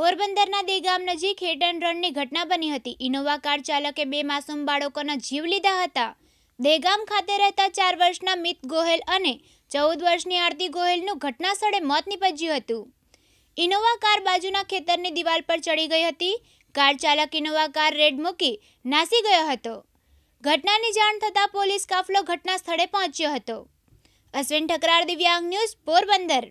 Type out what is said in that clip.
પોરબંદરના દેગામ નજીક હેડન રણની ઘટના બની હતી ઇનોવા કાર ચાલકે બે માસમ બાળકોનો જીવ લીધા હતા દેગામ ખાતે રહેતા 4 વર્ષના મિત ગોહેલ અને 14 વર્ષની આર્તી ગોહેલનું ઘટનાસ્થળે મોત નિપજ્યું હતું ઇનોવા કાર बाजूના ખેતરની દીવાલ પર ચડી ગઈ હતી કાર ચાલક ઇનોવા કાર રેડ મૂકી નાસી ગયો હતો ઘટનાની જાણ થતા પોલીસ કાફલો ઘટનાસ્થળે પહોંચ્યો હતો અસ્વિન ઠક્કરાર દિવ્યાંગ ન્યૂઝ પોરબંદર